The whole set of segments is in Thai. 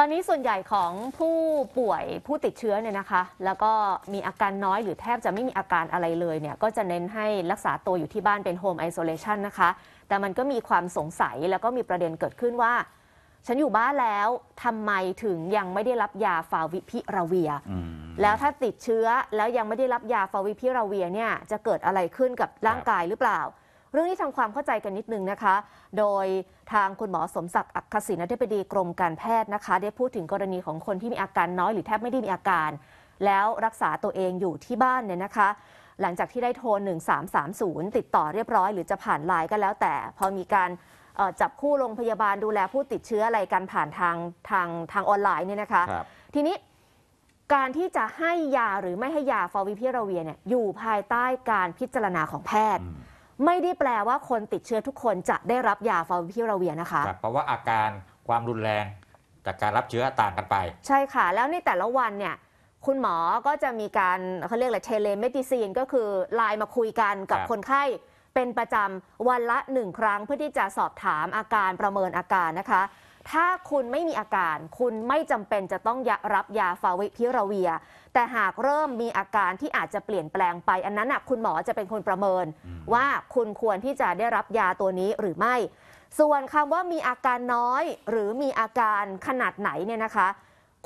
ตอนนี้ส่วนใหญ่ของผู้ป่วยผู้ติดเชื้อเนี่ยนะคะ แล้วก็มีอาการน้อยหรือแทบจะไม่มีอาการอะไรเลยเนี่ยก็จะเน้นให้รักษาตัวอยู่ที่บ้านเป็นโฮมไอโซเลชันนะคะแต่มันก็มีความสงสัยแล้วก็มีประเด็นเกิดขึ้นว่า ฉันอยู่บ้านแล้วทำไมถึงยังไม่ได้รับยาฟาวิพิราเวียแล้วถ้าติดเชื้อแล้วยังไม่ได้รับยาฟาวิพิราเวียเนี่ยจะเกิดอะไรขึ้นกับร่างกายหรือเปล่าเรื่องนี้ทำความเข้าใจกันนิดนึงนะคะ โดยทางคุณหมอสมศักดิ์อักขศินอธิบดีกรมการแพทย์นะคะ ได้พูดถึงกรณีของคนที่มีอาการน้อยหรือแทบไม่ได้มีอาการ แล้วรักษาตัวเองอยู่ที่บ้านเนี่ยนะคะ หลังจากที่ได้โทร1330 ติดต่อเรียบร้อย หรือจะผ่านไลน์ก็แล้วแต่ พอมีการจับคู่โรงพยาบาลดูแลผู้ติดเชื้ออะไรกันผ่านทางทางทางออนไลน์เนี่ยนะคะคทีนี้การที่จะให้ยาหรือไม่ให้ยาฟาวิพิราเวียเนี่ยอยู่ภายใต้การพิจารณาของแพทย์ไม่ได้แปลว่าคนติดเชื้อทุกคนจะได้รับยาฟาวิพิราเวียนะคะ เพราะว่าอาการความรุนแรงจากการรับเชื้อต่างกันไป ใช่ค่ะแล้วในแต่ละวันเนี่ยคุณหมอก็จะมีการเขาเรียกอะไรเทเลเมดิซีนก็คือไลน์มาคุยกันกับคนไข้ เป็นประจำวันละหนึ่งครั้งเพื่อที่จะสอบถามอาการประเมินอาการนะคะถ้าคุณไม่มีอาการ คุณไม่จำเป็นจะต้องรับยาฟาวิพิราเวียแต่หากเริ่มมีอาการที่อาจจะเปลี่ยนแปลงไปอันนั้นนะคุณหมอจะเป็นคนประเมิน ว่าคุณควรที่จะได้รับยาตัวนี้หรือไม่ ส่วนคำว่ามีอาการน้อยหรือมีอาการขนาดไหนเนี่ยนะคะ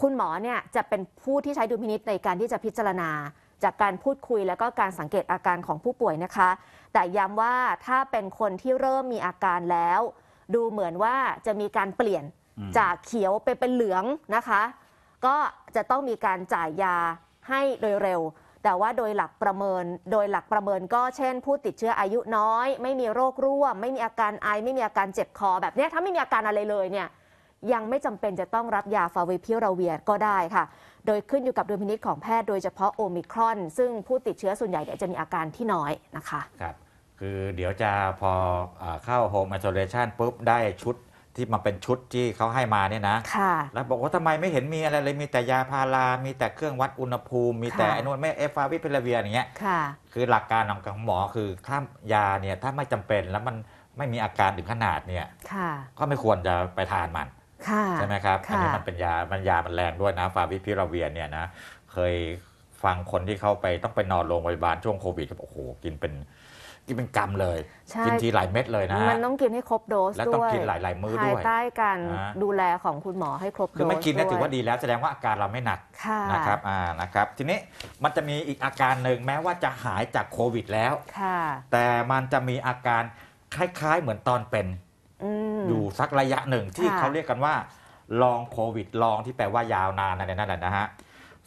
คุณหมอเนี่ยจะเป็นผู้ที่ใช้ดุลพินิษในการที่จะพิจารณา จากการพูดคุยและก็การสังเกตอาการของผู้ป่วยนะคะ แต่ย้ำว่าถ้าเป็นคนที่เริ่มมีอาการแล้วดูเหมือนว่าจะมีการเปลี่ยนจากเขียวไปเป็นเหลืองนะคะ ก็จะต้องมีการจ่ายยาให้โดยเร็ว แต่ว่าโดยหลักประเมินโดยหลักประเมินก็เช่นผู้ติดเชื้ออายุน้อย ไม่มีโรคร่วมไม่มีอาการไอ ไม่มีอาการเจ็บคอแบบนี้ถ้าไม่มีอาการอะไรเลยเนี่ยยังไม่จำเป็นจะต้องรับยาฟาวิพิราเวียก็ได้ค่ะ โดยขึ้นอยู่กับดุลพินิจของแพทย์โดยเฉพาะโอมิครอน ซึ่งผู้ติดเชื้อส่วนใหญ่จะมีอาการที่น้อยนะคะครับคือเดี๋ยวจะพออเข้าโฮม e สโตเ a ชันปุ๊บ ได้ชุดที่มาเป็นชุดที่เขาให้มาเนี่ยนะ ค่ะ แล้วบอกว่าทำไมไม่เห็นมีอะไรเลยมีแต่ยาพารามีแต่เครื่องวัดอุณหภูมิมีแต่อนุนไม่เอฟาวิพลาเวียอย่างเงี้ย ค่ะ คือหลักการของหมอคือถ้ายาเนี่ยถ้าไม่จำเป็นแล้วมันไม่มีอาการถึงขนาดเนี่ยก็ไม่ควรจะไปทานมันใช่ไหมครับ อันนี้มันเป็นยา มันยามันแรงด้วยนะฟาวิพิราเวียเนี่ยนะ เคยฟังคนที่เข้าไปต้องไปนอนโรงพยาบาลช่วงโควิดก็บอกโอ้โหกินเป็นกินเป็นกรรมเลย กินทีหลายเม็ดเลยนะ มันต้องกินให้ครบโดสและต้องกินหกินหลายมื้อด้วยภายใต้การนะดูแลของคุณหมอให้ครบโดส คือไม่กินนี่ถือว่าดีแล้วแสดงว่าอาการเราไม่หนักนะครับอ่านะครับ ทีนี้มันจะมีอีกอาการหนึ่งแม้ว่าจะหายจากโควิด แล้วค่ะแต่มันจะมีอาการคล้าย ๆเหมือนตอนเป็น อยู่สักระยะหนึ่งที่เขาเรียกกันว่าลองโควิดลองที่แปลว่ายาวนานอะไรนั่นแหละนะฮะ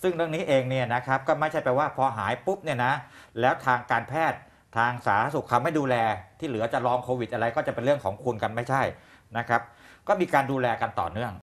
ซึ่งเรื่องนี้เองเนี่ยนะครับก็ไม่ใช่แปลว่าพอหายปุ๊บเนี่ยนะแล้วทางการแพทย์ทางสาธารณสุขเขาไม่ดูแลที่เหลือจะรองโควิดอะไรก็จะเป็นเรื่องของคุณกันไม่ใช่นะครับก็มีการดูแลกันต่อเนื่อง